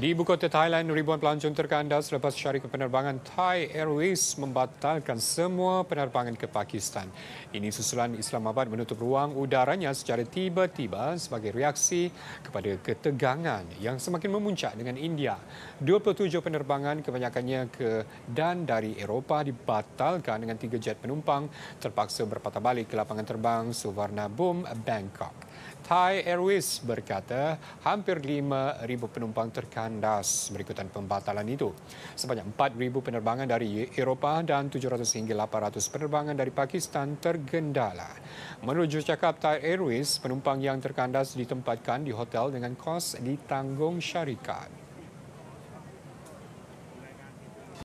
Di ibu kota Thailand, ribuan pelancong terkanda selepas syarikat penerbangan Thai Airways membatalkan semua penerbangan ke Pakistan. Ini susulan Islamabad menutup ruang udaranya secara tiba-tiba sebagai reaksi kepada ketegangan yang semakin memuncak dengan India. 27 penerbangan kebanyakannya ke dan dari Eropah dibatalkan dengan tiga jet penumpang terpaksa berpatah balik ke lapangan terbang Suvarnabhumi, Bangkok. Thai Airways berkata hampir 5,000 penumpang terkandas berikutan pembatalan itu. Sebanyak 4,000 penerbangan dari Eropah dan 700 hingga 800 penerbangan dari Pakistan tergendala. Menurut cakap Thai Airways, penumpang yang terkandas ditempatkan di hotel dengan kos ditanggung syarikat.